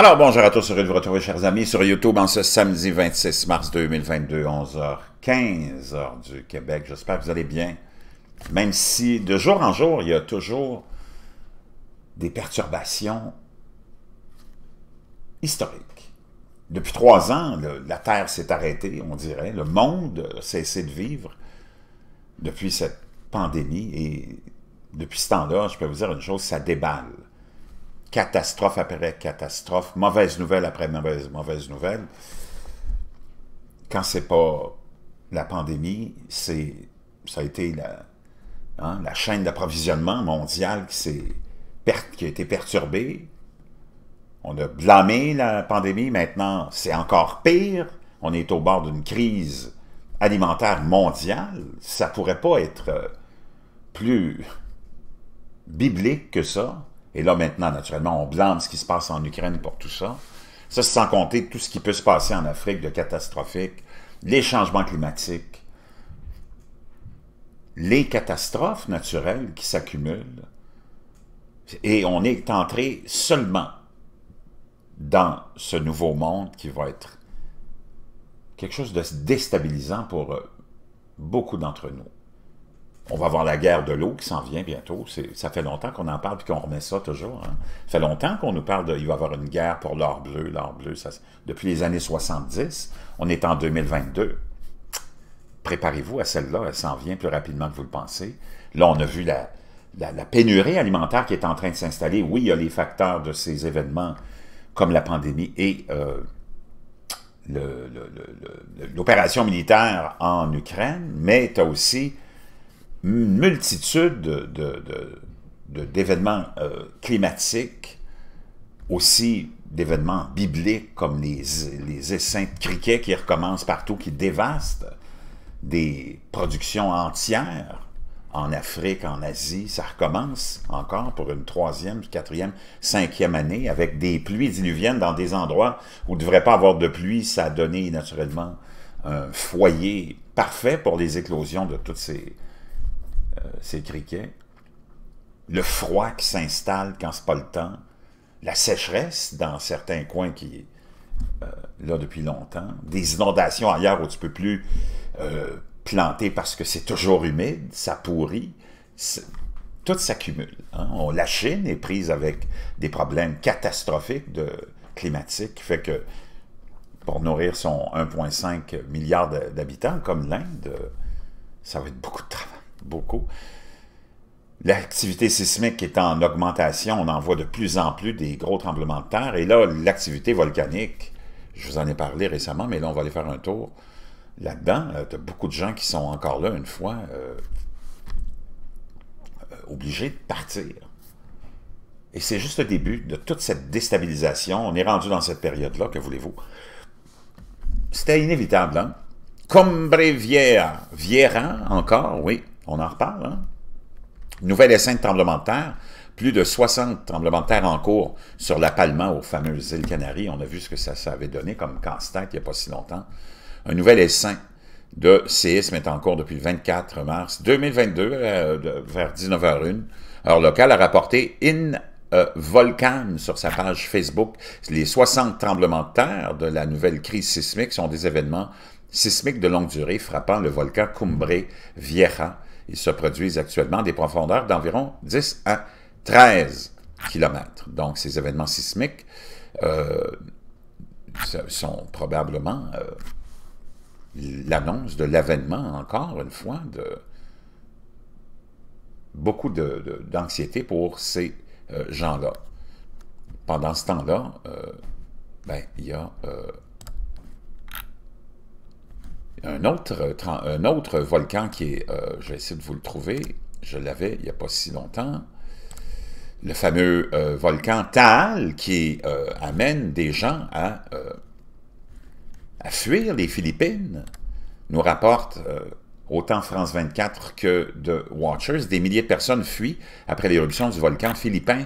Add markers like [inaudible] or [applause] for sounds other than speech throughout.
Alors, bonjour à tous, heureux de vous retrouver, chers amis, sur YouTube en ce samedi 26 mars 2022, 11h15 heure du Québec. J'espère que vous allez bien, même si de jour en jour, il y a toujours des perturbations historiques. Depuis trois ans, la Terre s'est arrêtée, on dirait, le monde a cessé de vivre depuis cette pandémie, et depuis ce temps-là, je peux vous dire une chose, ça déballe catastrophe après catastrophe, mauvaise nouvelle après mauvaise, mauvaise nouvelle. Quand c'est pas la pandémie, c'est ça a été la, hein, la chaîne d'approvisionnement mondiale qui, qui a été perturbée. On a blâmé la pandémie, maintenant c'est encore pire. On est au bord d'une crise alimentaire mondiale. Ça pourrait pas être euh, plus biblique que ça. Et là, maintenant, naturellement, on blâme ce qui se passe en Ukraine pour tout ça. Ça, sans compter tout ce qui peut se passer en Afrique de catastrophique, les changements climatiques, les catastrophes naturelles qui s'accumulent. Et on est entré seulement dans ce nouveau monde qui va être quelque chose de déstabilisant pour beaucoup d'entre nous on va avoir la guerre de l'eau qui s'en vient bientôt. Ça fait longtemps qu'on en parle et qu'on remet ça toujours. Hein. Ça fait longtemps qu'on nous parle de, il va y avoir une guerre pour l'or bleu, l'or bleu. Ça, depuis les années 70, on est en 2022. Préparez-vous à celle-là, elle s'en vient plus rapidement que vous le pensez. Là, on a vu la, pénurie alimentaire qui est en train de s'installer. Oui, il y a les facteurs de ces événements comme la pandémie et euh, l'opération militaire en Ukraine, mais tu as aussi une multitude d'événements de, de, euh, climatiques, aussi d'événements bibliques comme les, les essaims de criquets qui recommencent partout, qui dévastent des productions entières en Afrique, en Asie. Ça recommence encore pour une troisième, quatrième, cinquième année avec des pluies diluviennes dans des endroits où il ne devrait pas avoir de pluie. Ça a donné naturellement un foyer parfait pour les éclosions de toutes ces, euh, c'est criquets, le froid qui s'installe quand c'est pas le temps, la sécheresse dans certains coins qui est euh, là depuis longtemps, des inondations ailleurs où tu peux plus euh, planter parce que c'est toujours humide, ça pourrit, tout s'accumule. Hein. la Chine est prise avec des problèmes catastrophiques de climatiques qui fait que pour nourrir son 1,5 milliard d'habitants comme l'Inde, ça va être beaucoup de travail beaucoup. L'activité sismique est en augmentation, on en voit de plus en plus des gros tremblements de terre. Et là, l'activité volcanique, je vous en ai parlé récemment, mais là, on va aller faire un tour là-dedans. il euh, beaucoup de gens qui sont encore là, une fois, euh, euh, obligés de partir. Et c'est juste le début de toute cette déstabilisation. On est rendu dans cette période-là, que voulez-vous? C'était inévitable, hein? Comme Vieira, encore, oui. On en reparle, hein? Nouvel essaim de tremblement de terre. Plus de 60 tremblements de terre en cours sur la Palma, aux fameuses îles Canaries. On a vu ce que ça, avait donné comme casse-tête il n'y a pas si longtemps. Un nouvel essaim de séisme est en cours depuis le 24 mars 2022, euh, vers 19h01. Heure locale a rapporté In euh, Volcan sur sa page Facebook. Les 60 tremblements de terre de la nouvelle crise sismique sont des événements sismiques de longue durée frappant le volcan Cumbre Vieja ils se produisent actuellement à des profondeurs d'environ 10 à 13 km. Donc, ces événements sismiques euh, sont probablement euh, l'annonce de l'avènement, encore une fois, de beaucoup d'anxiété de, d'anxiété pour ces euh, gens-là. Pendant ce temps-là, ben, il y a euh, un autre, volcan qui est, euh, je vais essayer de vous le trouver, je l'avais il n'y a pas si longtemps, le fameux euh, volcan Taal qui amène des gens à, à, fuir les Philippines, nous rapporte autant France 24 que de Watchers, des milliers de personnes fuient après l'éruption du volcan philippin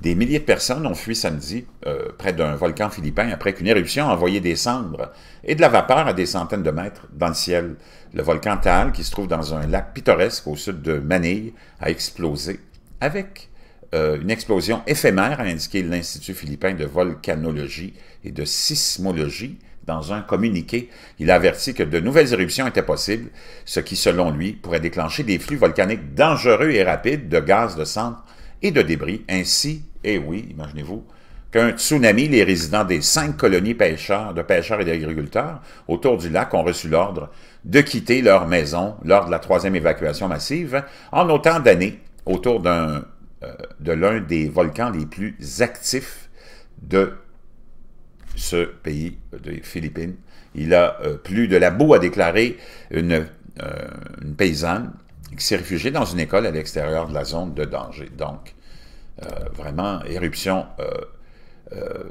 des milliers de personnes ont fui samedi euh, près d'un volcan philippin après qu'une éruption a envoyé des cendres et de la vapeur à des centaines de mètres dans le ciel. Le volcan Taal, qui se trouve dans un lac pittoresque au sud de Manille, a explosé avec euh, une explosion éphémère, a indiqué l'Institut philippin de volcanologie et de sismologie dans un communiqué. Il a averti que de nouvelles éruptions étaient possibles, ce qui, selon lui, pourrait déclencher des flux volcaniques dangereux et rapides de gaz de cendres et de débris, ainsi, et eh oui, imaginez-vous, qu'un tsunami, les résidents des cinq colonies pêcheurs, de pêcheurs et d'agriculteurs autour du lac ont reçu l'ordre de quitter leur maison lors de la troisième évacuation massive en autant d'années autour euh, de l'un des volcans les plus actifs de ce pays des Philippines. Il a euh, plus de la boue, a déclaré une, euh, une paysanne qui s'est réfugiée dans une école à l'extérieur de la zone de danger. Donc, euh, vraiment éruption euh, euh,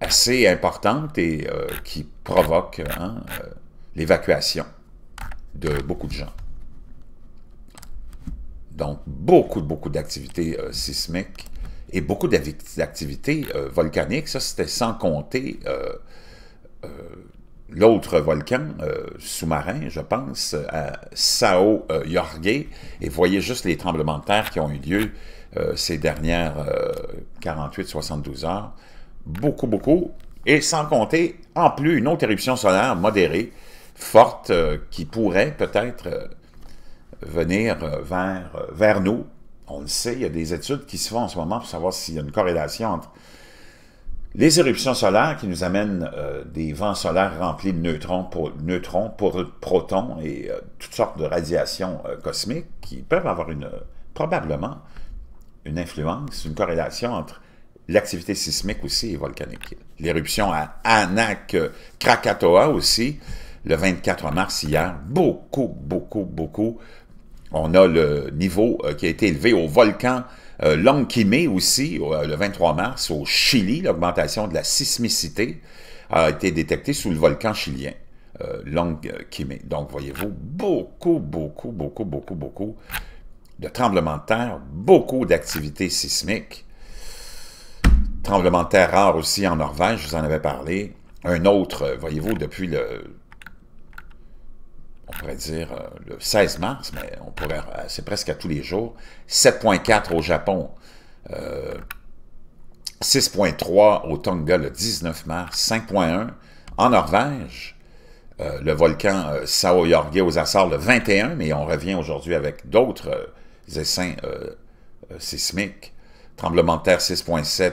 assez importante et qui provoque hein, l'évacuation de beaucoup de gens. Donc, beaucoup, beaucoup d'activités sismiques et beaucoup d'activités volcaniques. Ça, c'était sans compter l'autre volcan sous-marin, je pense, à Sao Jorge. Et voyez juste les tremblements de terre qui ont eu lieu euh, ces dernières 48-72 heures. Beaucoup, beaucoup. Et sans compter, en plus, une autre éruption solaire modérée, forte, euh, qui pourrait peut-être euh, venir vers, nous. On le sait, il y a des études qui se font en ce moment pour savoir s'il y a une corrélation entre les éruptions solaires qui nous amènent des vents solaires remplis de neutrons, pour, neutrons, pour protons et toutes sortes de radiations cosmiques qui peuvent avoir une, probablement une influence, une corrélation entre l'activité sismique aussi et volcanique. L'éruption à Anak, Krakatoa aussi, le 24 mars hier, beaucoup, beaucoup, beaucoup. On a le niveau euh, qui a été élevé au volcan euh, long aussi, euh, le 23 mars, au Chili, l'augmentation de la sismicité a été détectée sous le volcan chilien, euh, Donc, voyez-vous, beaucoup, beaucoup, beaucoup, beaucoup, beaucoup Tremblement de terre, beaucoup d'activités sismiques. Tremblement de terre rare aussi en Norvège, je vous en avais parlé. Un autre, euh, voyez-vous, depuis le, dire euh, le 16 mars, mais on pourrait, euh, c'est presque à tous les jours, 7.4 au Japon, 6.3 au Tonga le 19 mars, 5.1 en Norvège, le volcan Sao Jorge aux Açores le 21, mais on revient aujourd'hui avec d'autres les essaims euh, euh, sismiques. Tremblement de terre 6.7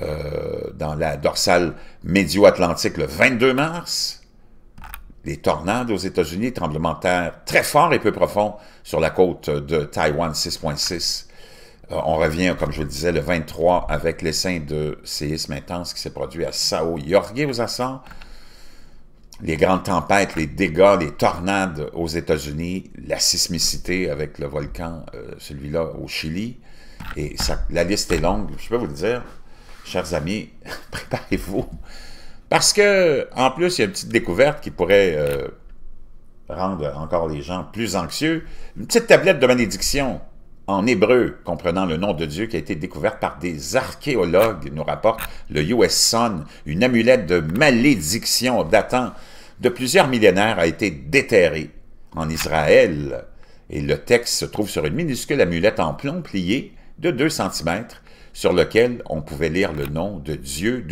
euh, dans la dorsale médio-atlantique le 22 mars. Les tornades aux États-Unis, tremblement de terre très fort et peu profond sur la côte de Taïwan 6.6 on revient, comme je le disais, le 23 avec l'essaim de séisme intense qui s'est produit à Sao Jorge aux Açores les grandes tempêtes, les dégâts, les tornades aux États-Unis, la sismicité avec le volcan, euh, celui-là au Chili. Et la liste est longue. Je peux vous le dire, chers amis, [laughs] préparez-vous. Parce que, en plus, il y a une petite découverte qui pourrait euh, rendre encore les gens plus anxieux. Une petite tablette de malédiction en hébreu comprenant le nom de Dieu qui a été découverte par des archéologues, nous rapporte le US Sun, une amulette de malédiction datant de plusieurs millénaires a été déterré en Israël, et le texte se trouve sur une minuscule amulette en plomb pliée de 2 cm sur lequel on pouvait lire le nom de Dieu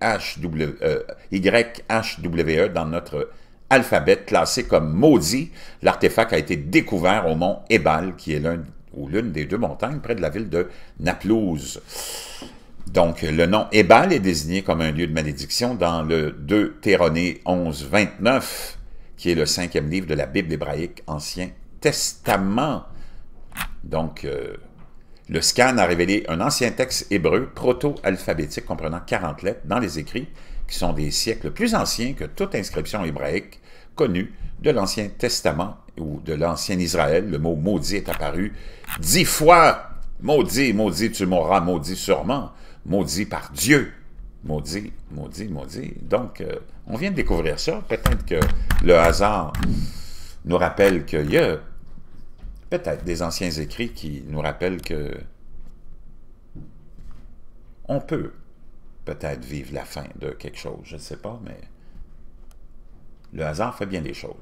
euh, YHWE dans notre alphabet classé comme maudit. L'artefact a été découvert au mont Ebal, qui est l'un ou l'une des deux montagnes près de la ville de Naplouse. Donc, le nom Ebal est désigné comme un lieu de malédiction dans le 2 11, 29, qui est le cinquième livre de la Bible hébraïque Ancien Testament. Donc, euh, le scan a révélé un ancien texte hébreu proto-alphabétique comprenant 40 lettres dans les écrits qui sont des siècles plus anciens que toute inscription hébraïque connue de l'Ancien Testament ou de l'Ancien Israël. Le mot maudit est apparu dix fois. Maudit, maudit tu mourras maudit sûrement maudit par Dieu. Maudit, maudit, maudit. Donc, euh, on vient de découvrir ça. Peut-être que le hasard nous rappelle qu'il y a peut-être des anciens écrits qui nous rappellent que on peut peut-être vivre la fin de quelque chose, je ne sais pas, mais le hasard fait bien les choses.